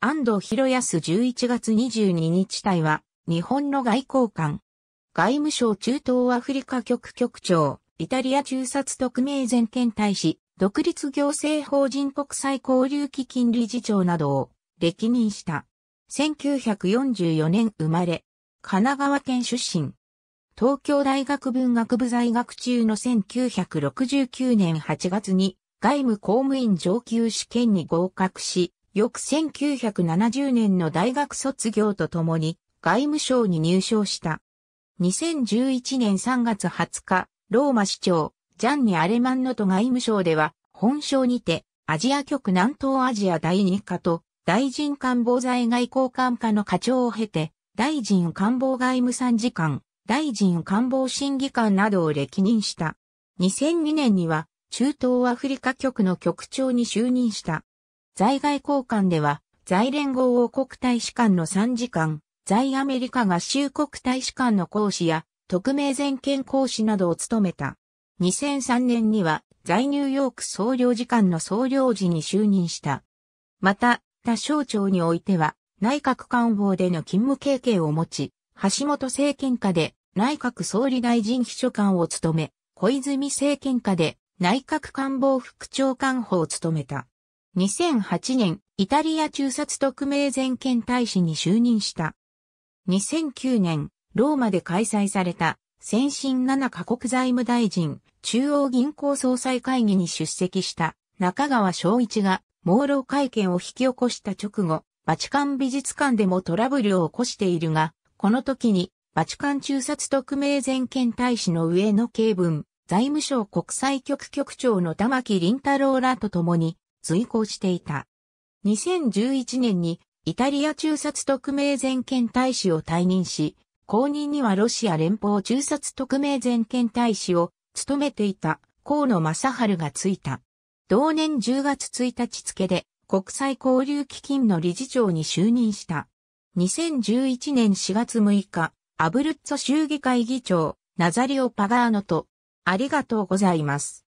安藤博康11月22日隊は、日本の外交官。外務省中東アフリカ局局長、イタリア中殺特命全権大使、独立行政法人国際交流基金理事長などを歴任した。1944年生まれ、神奈川県出身。東京大学文学部在学中の1969年8月に外務公務員上級試験に合格し、翌1970年の大学卒業とともに外務省に入省した。2011年3月20日、ローマ市長、ジャンニ・アレマンノと外務省では、本省にて、アジア局南東アジア第2課と、大臣官房在外交換課の課長を経て、大臣官房外務参事官、大臣官房審議官などを歴任した。2002年には、中東アフリカ局の局長に就任した。在外交換では、在連合王国大使館の参事官、在アメリカ合衆国大使館の講師や、特命全権講師などを務めた。2003年には、在ニューヨーク総領事館の総領事に就任した。また、他省庁においては、内閣官房での勤務経験を持ち、橋本政権下で内閣総理大臣秘書官を務め、小泉政権下で内閣官房副長官補を務めた。2008年、イタリア中殺特命全権大使に就任した。2009年、ローマで開催された、先進7カ国財務大臣、中央銀行総裁会議に出席した中川昭一が、朦朧会見を引き起こした直後、バチカン美術館でもトラブルを起こしているが、この時に、バチカン中殺特命全権大使の上野慶文、財務省国際局局長の玉木林太郎らと共に、随行していた。2011年にイタリア中殺特命全権大使を退任し、後任にはロシア連邦中殺特命全権大使を務めていた河野正春がついた。同年10月1日付で国際交流基金の理事長に就任した。2011年4月6日、アブルッツォ州議会議長、ナザリオ・パガーノと、ありがとうございます。